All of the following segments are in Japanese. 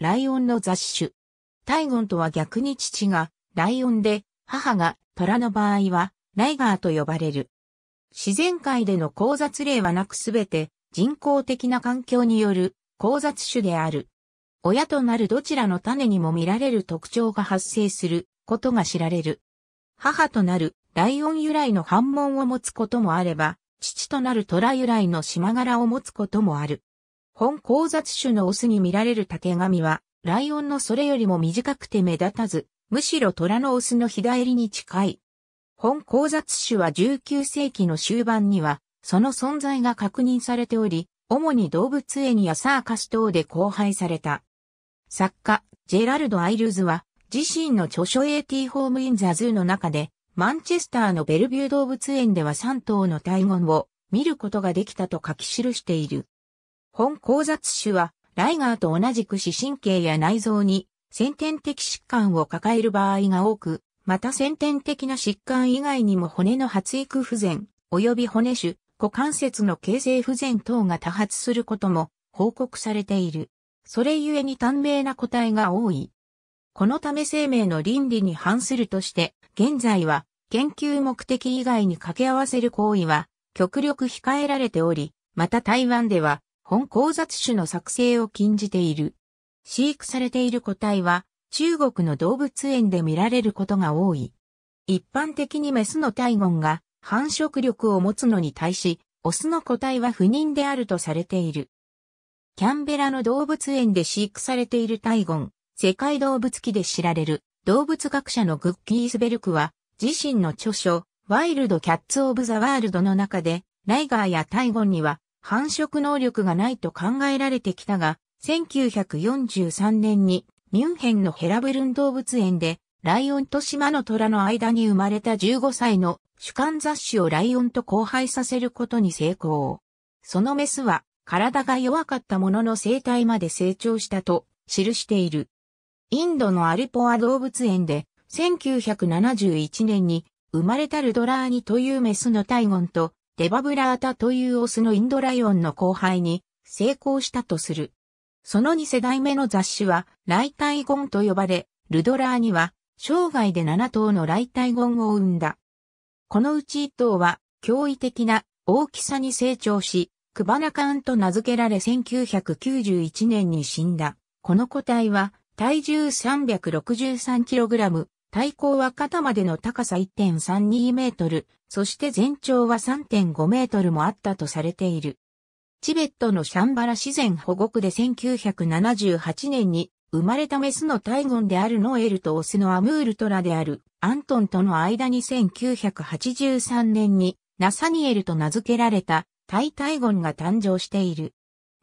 ライオンの雑種。タイゴンとは逆に父がライオンで、母が虎の場合はライガーと呼ばれる。自然界での交雑例はなくすべて人工的な環境による交雑種である。親となるどちらの種にも見られる特徴が発生することが知られる。母となるライオン由来の反紋を持つこともあれば、父となる虎由来の島柄を持つこともある。本交雑種のオスに見られる竹紙は、ライオンのそれよりも短くて目立たず、むしろ虎のオスの左襟に近い。本交雑種は19世紀の終盤には、その存在が確認されており、主に動物園やサーカス等で交配された。作家、ジェラルド・アイルズは、自身の著書 AT ホーム・イン・ザ・ズーの中で、マンチェスターのベルビュー動物園では3頭の大群を見ることができたと書き記している。本交雑種は、ライガーと同じく視神経や内臓に先天的疾患を抱える場合が多く、また先天的な疾患以外にも骨の発育不全、及び骨種、股関節の形成不全等が多発することも報告されている。それゆえに短命な個体が多い。このため生命の倫理に反するとして、現在は研究目的以外に掛け合わせる行為は極力控えられており、また台湾では本交雑種の作成を禁じている。飼育されている個体は中国の動物園で見られることが多い。一般的にメスの体温が繁殖力を持つのに対し、オスの個体は不妊であるとされている。キャンベラの動物園で飼育されている体温、世界動物記で知られる動物学者のグッキースベルクは自身の著書、ワイルドキャッツオブザワールドの中で、ライガーやタイゴンには繁殖能力がないと考えられてきたが、1943年にミュンヘンのヘラブルン動物園で、ライオンと島の虎の間に生まれた15歳の主観雑誌をライオンと交配させることに成功。そのメスは体が弱かったものの生態まで成長したと記している。インドのアルポア動物園で1971年に生まれたルドラーニというメスの体温とデバブラータというオスのインドライオンの後輩に成功したとする。その2世代目の雑種は、ライタイゴンと呼ばれ、ルドラーには、生涯で7頭のライタイゴンを生んだ。このうち1頭は、驚異的な大きさに成長し、クバナカンと名付けられ1991年に死んだ。この個体は、体重 363kg、対抗は肩までの高さ1.32メートル、そして全長は3.5メートルもあったとされている。チベットのシャンバラ自然保護区で1978年に生まれたメスの大ンであるノエルとオスのアムールトラであるアントンとの間に1983年にナサニエルと名付けられた大大ンが誕生している。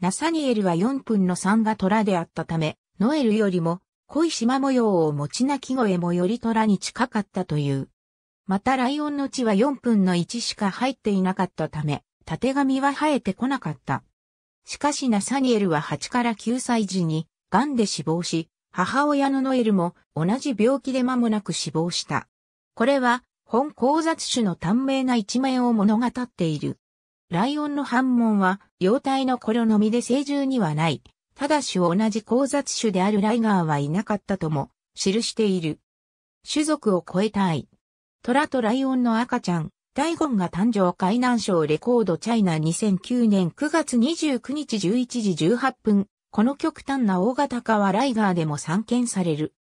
ナサニエルは4分の3がトラであったため、ノエルよりも濃い縞模様を持ち鳴き声もより虎に近かったという。またライオンの血は4分の1しか入っていなかったため、縦髪は生えてこなかった。しかしナサニエルは8から9歳時に、癌で死亡し、母親のノエルも同じ病気で間もなく死亡した。これは、本交雑種の短命な一面を物語っている。ライオンの反問は、幼体の頃のみで成獣にはない、ただし同じ交雑種であるライガーはいなかったとも記している。種族を超えたい。虎とライオンの赤ちゃん、ダイゴンが誕生海南省レコードチャイナ2009年9月29日11時18分。この極端な大型化はライガーでも散見される。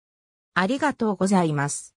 ありがとうございます。